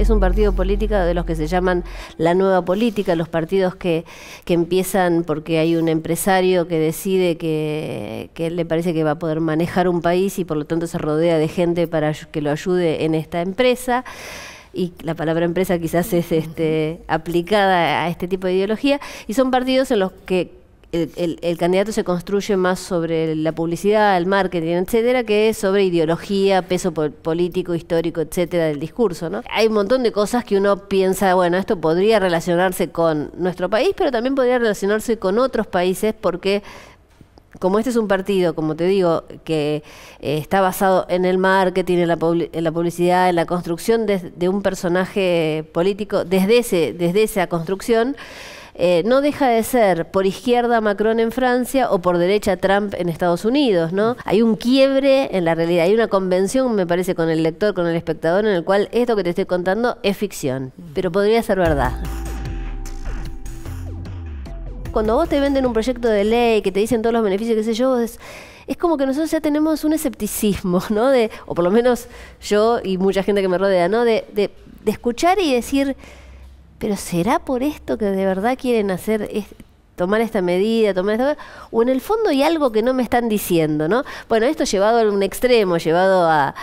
es un partido político de los que se llaman la nueva política, los partidos que, empiezan porque hay un empresario que decide que, le parece que va a poder manejar un país y por lo tanto se rodea de gente para que lo ayude en esta empresa y la palabra empresa quizás es este, aplicada a este tipo de ideología, y son partidos en los que el, candidato se construye más sobre la publicidad, el marketing, etcétera, que sobre ideología, peso político, histórico, etcétera, del discurso, ¿no? Hay un montón de cosas que uno piensa, bueno, esto podría relacionarse con nuestro país, pero también podría relacionarse con otros países porque como este es un partido, como te digo, que eh, está basado en el marketing, en la, la publicidad, en la construcción de, de un personaje político, desde, ese, desde esa construcción, eh, no deja de ser por izquierda Macron en Francia o por derecha Trump en Estados Unidos, ¿no? Hay un quiebre en la realidad, hay una convención, me parece, con el lector, con el espectador, en el cual esto que te estoy contando es ficción, pero podría ser verdad. Cuando vos te venden un proyecto de ley, que te dicen todos los beneficios, qué sé yo, es es como que nosotros ya tenemos un escepticismo, ¿no? De, o por lo menos yo y mucha gente que me rodea, ¿no? de escuchar y decir, pero ¿será por esto que de verdad quieren hacer tomar esta medida, tomar O en el fondo hay algo que no me están diciendo, ¿no? Bueno, esto llevado a un extremo, llevado a,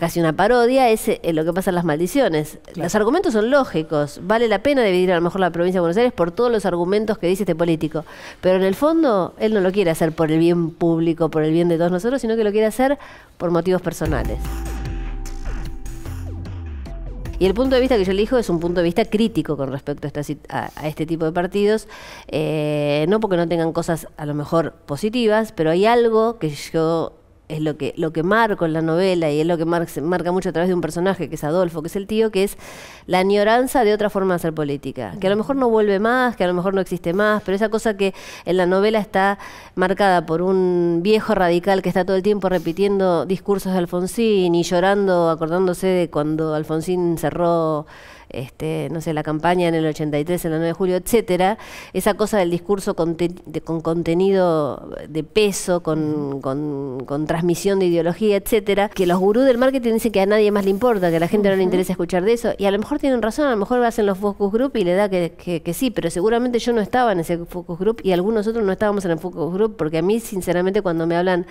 casi una parodia, es eh, lo que pasa en las maldiciones. Los argumentos son lógicos. Vale la pena dividir a lo mejor la provincia de Buenos Aires por todos los argumentos que dice este político. Pero en el fondo, él no lo quiere hacer por el bien público, por el bien de todos nosotros, sino que lo quiere hacer por motivos personales. Y el punto de vista que yo elijo es un punto de vista crítico con respecto a, a este tipo de partidos, eh, no porque no tengan cosas a lo mejor positivas, pero hay algo que yo es lo que, lo que marco en la novela y es lo que marca mucho a través de un personaje que es Adolfo, que es el tío, que es la añoranza de otra forma de hacer política, que a lo mejor no vuelve más, que a lo mejor no existe más, pero esa cosa que en la novela está marcada por un viejo radical que está todo el tiempo repitiendo discursos de Alfonsín y llorando, acordándose de cuando Alfonsín cerró este, no sé, la campaña en el 83, en el 9 de julio, etcétera, esa cosa del discurso con contenido de peso, con, transmisión de ideología, etcétera, que los gurús del marketing dicen que a nadie más le importa, que a la gente no le interesa escuchar de eso, y a lo mejor tienen razón, a lo mejor hacen los focus group y le da que sí, pero seguramente yo no estaba en ese focus group y algunos otros no estábamos en el focus group, porque a mí, sinceramente, cuando me hablan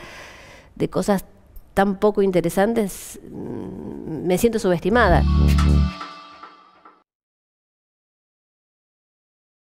de cosas tan poco interesantes, mm, me siento subestimada.